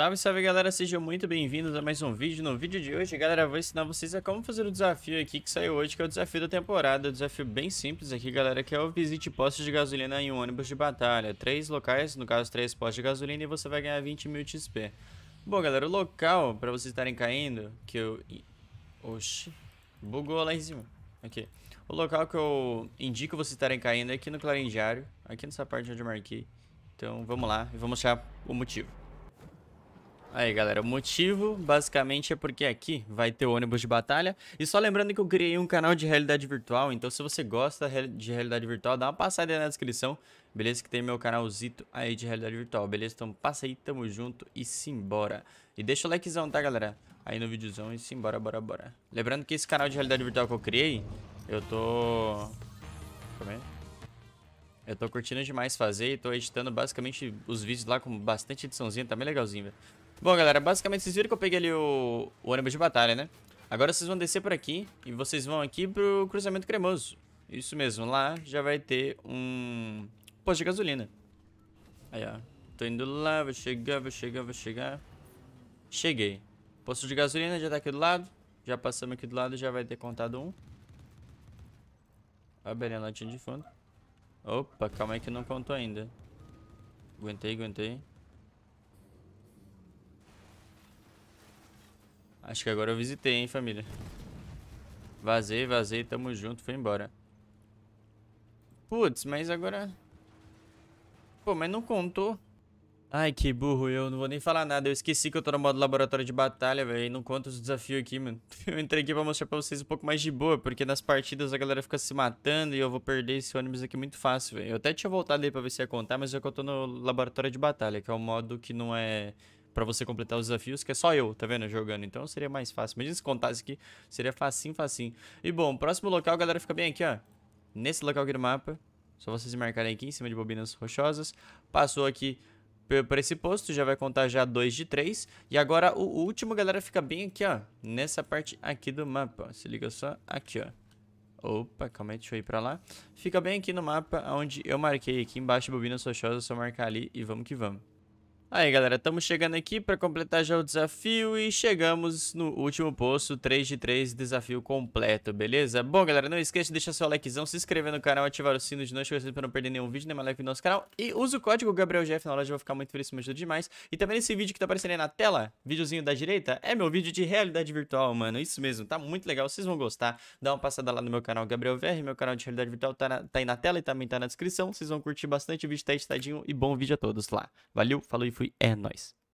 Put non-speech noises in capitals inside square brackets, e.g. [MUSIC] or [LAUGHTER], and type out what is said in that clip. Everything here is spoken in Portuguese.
Salve, salve galera, sejam muito bem-vindos a mais um vídeo. No vídeo de hoje, galera, eu vou ensinar vocês a como fazer o desafio aqui que saiu hoje, que é o desafio da temporada. Um desafio bem simples aqui, galera, que é o visite postos de gasolina em um ônibus de batalha. Três locais, no caso, três postos de gasolina e você vai ganhar 20 mil XP. Bom, galera, o local para vocês estarem caindo, que eu... Oxi, bugou lá em cima. Aqui. O local que eu indico vocês estarem caindo é aqui no Clarinjário aqui nessa parte onde eu marquei. Então, vamos lá e vou mostrar o motivo. Aí, galera, o motivo basicamente é porque aqui vai ter o ônibus de batalha. E só lembrando que eu criei um canal de realidade virtual, então se você gosta de realidade virtual, dá uma passada aí na descrição, beleza? Que tem meu canalzito aí de realidade virtual, beleza? Então passa aí, tamo junto e simbora. E deixa o likezão, tá, galera? Aí no videozão e simbora, bora, bora. Lembrando que esse canal de realidade virtual que eu criei, eu tô... Como é? Eu tô curtindo demais fazer e tô editando basicamente os vídeos lá com bastante ediçãozinha, tá bem legalzinho, velho. Bom, galera, basicamente vocês viram que eu peguei ali o, o ônibus de batalha, né? Agora vocês vão descer por aqui e vocês vão aqui pro cruzamento cremoso. Isso mesmo, lá já vai ter um posto de gasolina. Aí, ó. Tô indo lá, vou chegar, vou chegar, vou chegar. Cheguei. Posto de gasolina já tá aqui do lado. Já passamos aqui do lado, já vai ter contado um. A belinha latinha de fundo. Opa, calma aí que não contou ainda. Aguentei, aguentei. Acho que agora eu visitei, hein, família. Vazei, vazei, tamo junto, foi embora. Putz, mas agora... Pô, mas não contou. Ai, que burro, eu não vou nem falar nada. Eu esqueci que eu tô no modo laboratório de batalha, velho. E não conta os desafios aqui, mano. [LAUGHS] Eu entrei aqui pra mostrar pra vocês um pouco mais de boa, porque nas partidas a galera fica se matando e eu vou perder esse ônibus aqui muito fácil, velho. Eu até tinha voltado aí pra ver se ia contar, mas já que eu tô no laboratório de batalha, que é um modo que não é para você completar os desafios, que é só eu, tá vendo, jogando. Então seria mais fácil. Imagina se contasse aqui, seria facinho, facinho. E bom, próximo local, galera, fica bem aqui, ó. Nesse local aqui do mapa, só vocês marcarem aqui em cima de bobinas rochosas. Passou aqui por esse posto, já vai contar já 2 de 3. E agora o último, galera, fica bem aqui, ó. Nessa parte aqui do mapa. Se liga só aqui, ó. Opa, calma aí, deixa eu ir pra lá. Fica bem aqui no mapa onde eu marquei aqui embaixo, bobinas rochosas, só marcar ali e vamos que vamos. Aí galera, estamos chegando aqui para completar já o desafio e chegamos no último poço 3 de 3, desafio completo, beleza? Bom galera, não esqueça de deixar seu likezão, se inscrever no canal, ativar o sino de notificações para não perder nenhum vídeo, nem mais live no nosso canal E usa o código GabrielGF na loja, eu vou ficar muito feliz, me ajuda demais E também esse vídeo que tá aparecendo aí na tela, videozinho da direita, é meu vídeo de realidade virtual, mano, isso mesmo, tá muito legal, vocês vão gostar Dá uma passada lá no meu canal GabrielVR, meu canal de realidade virtual tá, na, tá aí na tela e também tá na descrição Vocês vão curtir bastante o vídeo, tá editadinho e bom vídeo a todos lá Valeu, falou e free and noise.